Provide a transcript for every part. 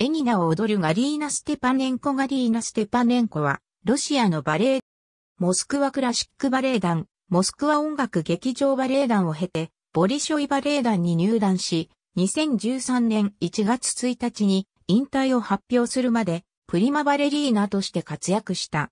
エニナを踊るガリーナ・ステパネンコガリーナ・ステパネンコは、ロシアのバレエ、モスクワクラシックバレエ団、モスクワ音楽劇場バレエ団を経て、ボリショイバレエ団に入団し、2013年1月1日に引退を発表するまで、プリマバレリーナとして活躍した。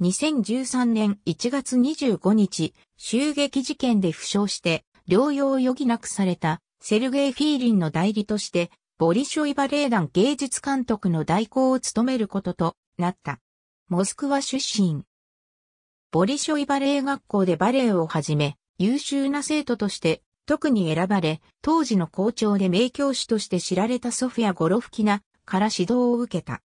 2013年1月25日、襲撃事件で負傷して、療養を余儀なくされた、セルゲイ・フィーリンの代理として、ボリショイバレエ団芸術監督の代行を務めることとなった。モスクワ出身。ボリショイバレエ学校でバレエをはじめ、優秀な生徒として特に選ばれ、当時の校長で名教師として知られたソフィア・ゴロフキナから指導を受けた。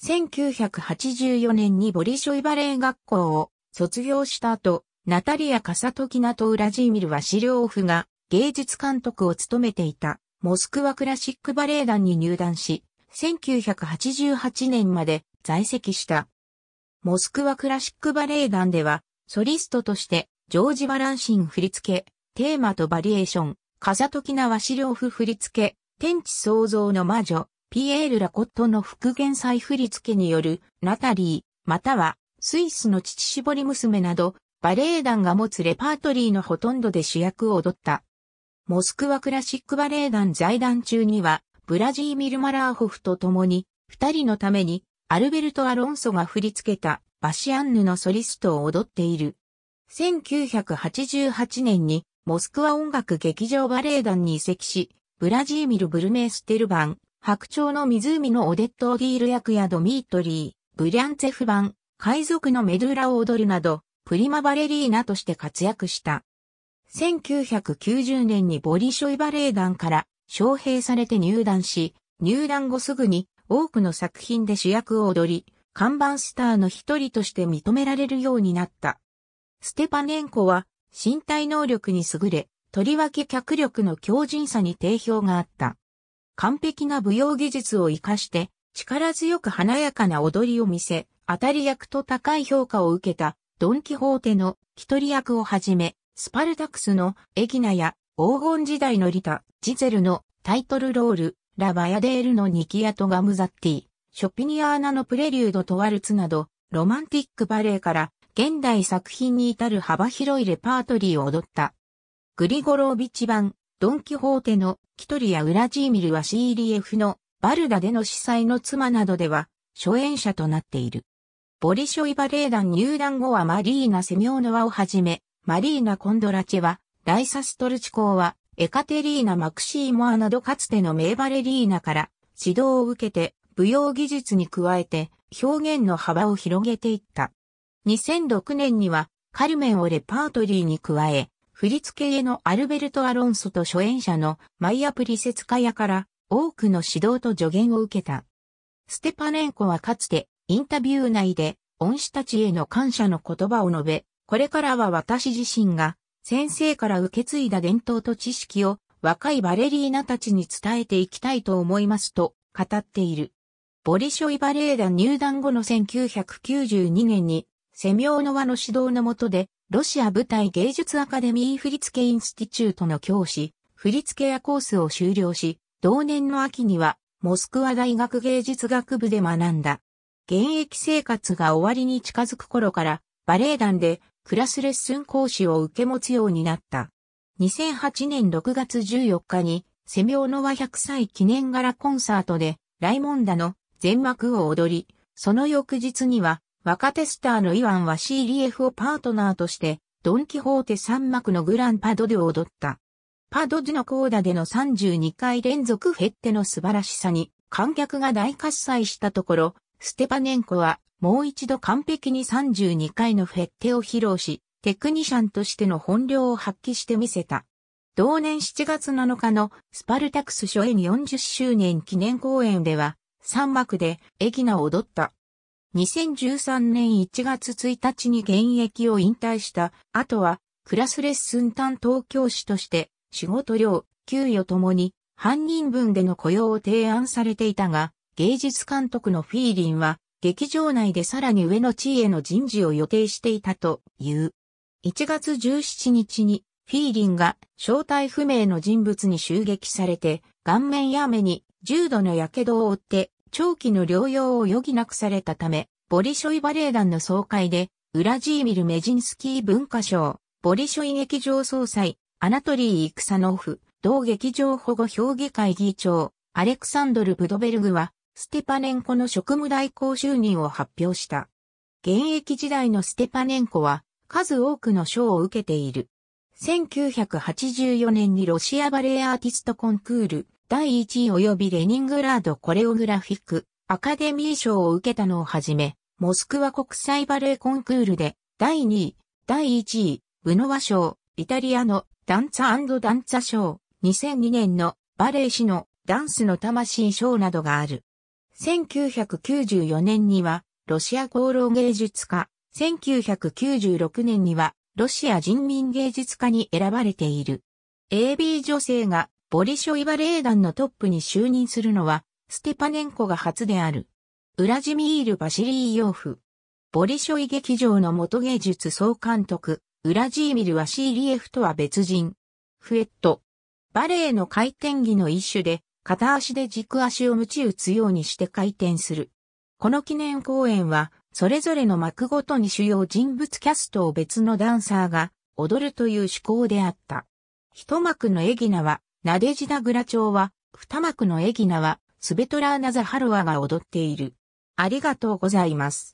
1984年にボリショイバレエ学校を卒業した後、ナタリア・カサトキナとウラジーミル・ワシリョフが芸術監督を務めていたモスクワクラシックバレエ団に入団し、1988年まで在籍した。モスクワクラシックバレエ団では、ソリストとして、ジョージ・バランシン振り付け、テーマとバリエーション、風時なワシリョフ振り付け、天地創造の魔女、ピエール・ラコットの復元祭振り付けによる、ナタリー、または、スイスの父絞り娘など、バレエ団が持つレパートリーのほとんどで主役を踊った。モスクワクラシックバレエ団財団中には、ブラジーミル・マラーホフと共に、二人のために、アルベルト・アロンソが振り付けた、バシアンヌのソリストを踊っている。1988年に、モスクワ音楽劇場バレエ団に移籍し、ブラジーミル・ブルメーステル版、白鳥の湖のオデット・オディール役やドミートリー、ブリャンツェフ版、海賊のメドゥーラを踊るなど、プリマバレリーナとして活躍した。1990年にボリショイバレエ団から招聘されて入団し、入団後すぐに多くの作品で主役を踊り、看板スターの一人として認められるようになった。ステパネンコは身体能力に優れ、とりわけ脚力の強靭さに定評があった。完璧な舞踊技術を活かして、力強く華やかな踊りを見せ、当たり役と高い評価を受けた、ドン・キホーテの一人役をはじめ、スパルタクスのエギナや黄金時代のリタ、ジゼルのタイトルロール、ラバヤデールのニキアとガムザッティ、ショピニアーナのプレリュードとワルツなど、ロマンティックバレエから現代作品に至る幅広いレパートリーを踊った。グリゴロービチ版、ドンキホーテのキトリやウラジーミルは CDF のバルダでの司祭の妻などでは初演者となっている。ボリショイバレエ団入団後はマリーナ・セミョーノワをはじめ、マリーナ・コンドラチェは、ライサストルチ公は、エカテリーナ・マクシーモアなどかつての名バレリーナから指導を受けて、舞踊技術に加えて表現の幅を広げていった。2006年には、カルメンをレパートリーに加え、振付家へのアルベルト・アロンソと初演者のマイア・プリセツカヤから多くの指導と助言を受けた。ステパネンコはかつてインタビュー内で恩師たちへの感謝の言葉を述べ、これからは私自身が先生から受け継いだ伝統と知識を若いバレリーナたちに伝えていきたいと思いますと語っている。ボリショイバレエ団入団後の1992年にセミョーノワの指導の下でロシア舞台芸術アカデミー振付インスティチュートの教師、振付やコースを修了し、同年の秋にはモスクワ大学芸術学部で学んだ。現役生活が終わりに近づく頃からバレエ団でクラスレッスン講師を受け持つようになった。2008年6月14日に、セミオノワ100歳記念柄コンサートで、ライモンダの全幕を踊り、その翌日には、若手スターのイワンは CDF をパートナーとして、ドンキホーテ3幕のグランパドで踊った。パドドのコーダでの32回連続フェッテの素晴らしさに、観客が大喝采したところ、ステパネンコはもう一度完璧に32回のフェッテを披露し、テクニシャンとしての本領を発揮してみせた。同年7月7日のスパルタクス初演40周年記念公演では3幕でエギナを踊った。2013年1月1日に現役を引退した後はクラスレッスン担当教師として仕事量、給与ともに半人分での雇用を提案されていたが芸術監督のフィーリンは、劇場内でさらに上の地位への人事を予定していたという。1月17日に、フィーリンが正体不明の人物に襲撃されて、顔面や目に重度の火傷を負って、長期の療養を余儀なくされたため、ボリショイバレエ団の総会で、ウラジーミル・メジンスキー文化賞、ボリショイ劇場総裁、アナトリー・イクサノフ、同劇場保護評議会議長、アレクサンドル・ブドベルグは、ステパネンコの職務代行就任を発表した。現役時代のステパネンコは数多くの賞を受けている。1984年にロシアバレエアーティストコンクール第1位及びレニングラードコレオグラフィックアカデミー賞を受けたのをはじめ、モスクワ国際バレエコンクールで第2位、第1位、ブノワ賞、イタリアのダンツァダンツァ賞、2002年のバレエ師のダンスの魂賞などがある。1994年には、ロシア功労芸術家、1996年には、ロシア人民芸術家に選ばれている。AB 女性が、ボリショイバレエ団のトップに就任するのは、ステパネンコが初である。ウラジミール・バシリーヨーフ。ボリショイ劇場の元芸術総監督、ウラジーミル・ワシーリエフとは別人。フエット。バレエの回転技の一種で、片足で軸足を鞭打つようにして回転する。この記念公演は、それぞれの幕ごとに主要人物キャストを別のダンサーが踊るという趣向であった。一幕のエギナは、ナデジダ・グラチョウは、二幕のエギナは、スベトラーナ・ザ・ハロワが踊っている。ありがとうございます。